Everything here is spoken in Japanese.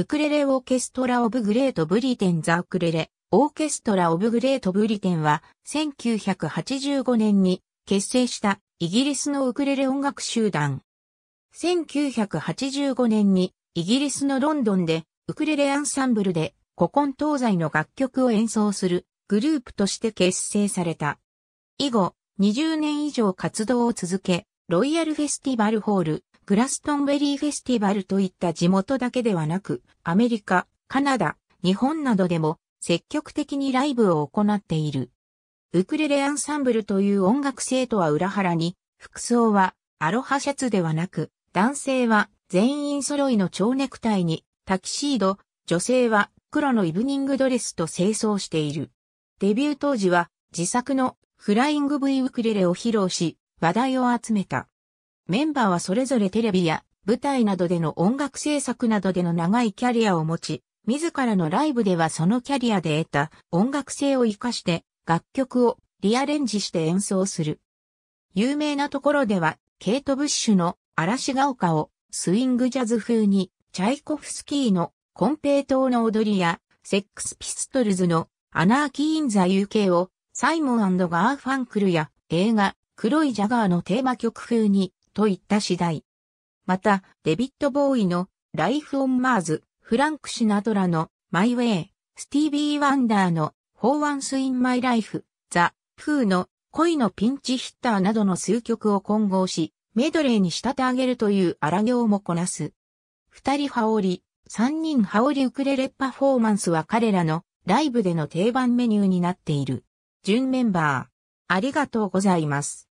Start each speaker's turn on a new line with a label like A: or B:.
A: ウクレレオーケストラ・オブ・グレート・ブリテン・ザ・ウクレレ、オーケストラ・オブ・グレート・ブリテンは、1985年に結成したイギリスのウクレレ音楽集団。1985年にイギリスのロンドンでウクレレアンサンブルで古今東西の楽曲を演奏するグループとして結成された。以後、20年以上活動を続け、ロイヤルフェスティバルホール、グラストンベリーフェスティバルといった地元だけではなく、アメリカ、カナダ、日本などでも積極的にライブを行っている。ウクレレアンサンブルという音楽性とは裏腹に、服装はアロハシャツではなく、男性は全員揃いの蝶ネクタイにタキシード、女性は黒のイブニングドレスと清掃している。デビュー当時は自作のフライング V ウクレレを披露し、話題を集めた。メンバーはそれぞれテレビや舞台などでの音楽制作などでの長いキャリアを持ち、自らのライブではそのキャリアで得た音楽性を活かして楽曲をリアレンジして演奏する。有名なところでは、ケイト・ブッシュの嵐が丘をスイングジャズ風に、チャイコフスキーのコンペイ島の踊りや、セックスピストルズのアナーキー・イン・ザ・ UK をサイモンガーファンクルや映画黒いジャガーのテーマ曲風にといった次第。また、デビッド・ボーイのライフ・オン・マーズ、フランク・シナドラのマイ・ウェイ、スティービー・ワンダーのフォー・ワンス・イン・マイ・ライフ、ザ・フーの恋のピンチヒッターなどの数曲を混合し、メドレーに仕立て上げるという荒行もこなす。二人羽織、三人羽織ウクレレパフォーマンスは彼らのライブでの定番メニューになっている。準メンバー、ありがとうございます。